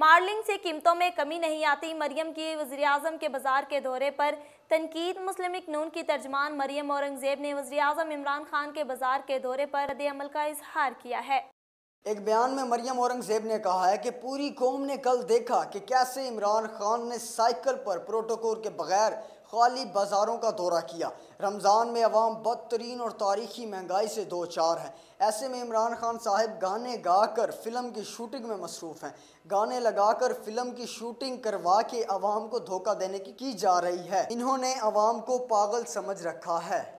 morning से कीमतों में कमी नहीं आती मरियम की वजी अजम के बाजार के दौरे पर तनकीद मुस्लिम नून की तर्जमान मरियम औरंगजेब ने वजी अजम इमरान खान के बाजार के दौरे पर रद्द अमल का इजहार किया है एक बयान में मरियम औरंगजेब ने कहा है कि पूरी कौम ने कल देखा कि कैसे इमरान खान ने साइकिल पर प्रोटोकॉल के बगैर खाली बाज़ारों का दौरा किया रमज़ान में अवाम बदतरीन और तारीखी महंगाई से दो चार हैं ऐसे में इमरान खान साहब गाने गाकर फिल्म की शूटिंग में मसरूफ़ हैं गाने लगा कर फिल्म की शूटिंग करवा के अवाम को धोखा देने की की जा रही है इन्होंने अवाम को पागल समझ रखा है